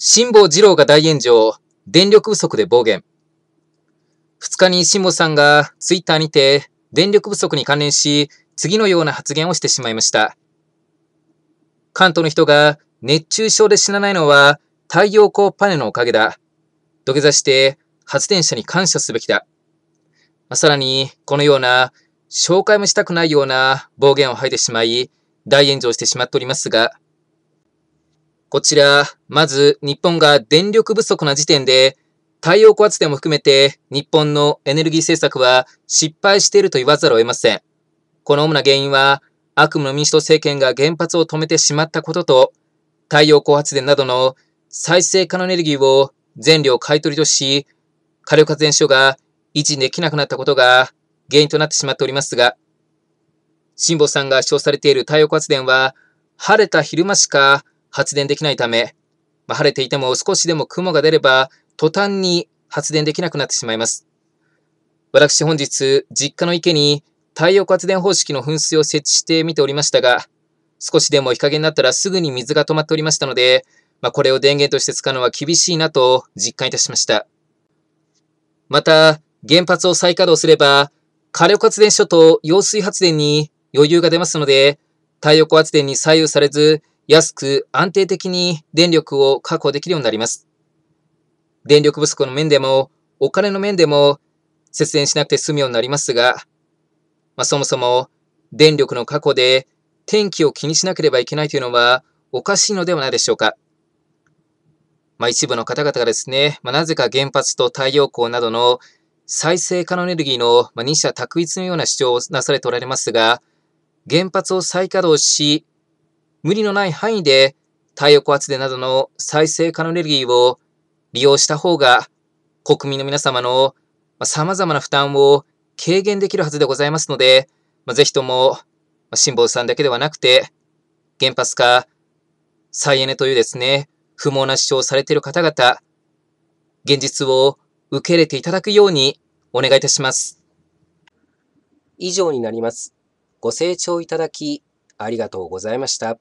辛坊二郎が大炎上、電力不足で暴言。二日に辛坊さんがツイッターにて電力不足に関連し、次のような発言をしてしまいました。関東の人が熱中症で死なないのは太陽光パネルのおかげだ。土下座して発電者に感謝すべきだ。まあ、さらに、このような紹介もしたくないような暴言を吐いてしまい、大炎上してしまっておりますが、こちら、まず日本が電力不足な時点で、太陽光発電も含めて日本のエネルギー政策は失敗していると言わざるを得ません。この主な原因は、悪夢の民主党政権が原発を止めてしまったことと、太陽光発電などの再生可能エネルギーを全量買い取りとし、火力発電所が維持できなくなったことが原因となってしまっておりますが、辛坊さんが主張されている太陽光発電は、晴れた昼間しか発電できないため、まあ、晴れていても少しでも雲が出れば、途端に発電できなくなってしまいます。私本日、実家の池に太陽光発電方式の噴水を設置してみておりましたが、少しでも日陰になったらすぐに水が止まっておりましたので、まあ、これを電源として使うのは厳しいなと実感いたしました。また、原発を再稼働すれば、火力発電所と揚水発電に余裕が出ますので、太陽光発電に左右されず、安く安定的に電力を確保できるようになります。電力不足の面でも、お金の面でも節電しなくて済むようになりますが、まあ、そもそも電力の確保で天気を気にしなければいけないというのはおかしいのではないでしょうか。まあ、一部の方々がですね、まあ、なぜか原発と太陽光などの再生可能エネルギーの二者択一のような主張をなされておられますが、原発を再稼働し、無理のない範囲で太陽光発電などの再生可能エネルギーを利用した方が国民の皆様の様々な負担を軽減できるはずでございますので、まあ、ぜひとも辛抱さんだけではなくて原発化、再エネというですね、不毛な主張をされている方々、現実を受け入れていただくようにお願いいたします。以上になります。ご清聴いただきありがとうございました。